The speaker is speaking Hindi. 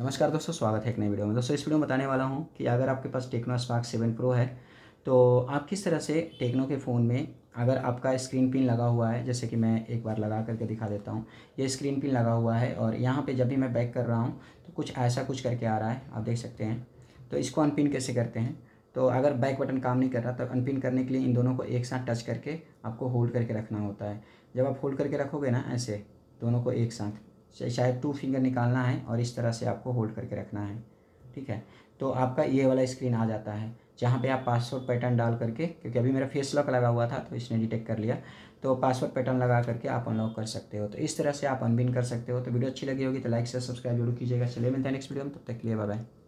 नमस्कार दोस्तों स्वागत है एक नई वीडियो में दोस्तों इस वीडियो में बताने वाला हूँ कि अगर आपके पास टेक्नो स्पार्क सेवन प्रो है तो आप किस तरह से टेक्नो के फ़ोन में अगर आपका स्क्रीन पिन लगा हुआ है जैसे कि मैं एक बार लगा करके दिखा देता हूँ ये स्क्रीन पिन लगा हुआ है और यहाँ पर जब भी मैं बैक कर रहा हूँ तो कुछ ऐसा कुछ करके आ रहा है आप देख सकते हैं तो इसको अनपिन कैसे करते हैं तो अगर बैक बटन काम नहीं कर रहा तो अनपिन करने के लिए इन दोनों को एक साथ टच करके आपको होल्ड करके रखना होता है जब आप होल्ड करके रखोगे ना ऐसे दोनों को एक साथ शायद टू फिंगर निकालना है और इस तरह से आपको होल्ड करके रखना है ठीक है तो आपका ये वाला स्क्रीन आ जाता है जहाँ पे आप पासवर्ड पैटर्न डाल करके क्योंकि अभी मेरा फेस लॉक लगा हुआ था तो इसने डिटेक्ट कर लिया तो पासवर्ड पैटर्न लगा करके आप अनलॉक कर सकते हो तो इस तरह से आप अनबिन कर सकते हो तो वीडियो अच्छी लगी होगी तो लाइक से सब्सक्राइब जरूर कीजिएगा चलिए मिलते हैं नेक्स्ट वीडियो में तब तक के लिए बाय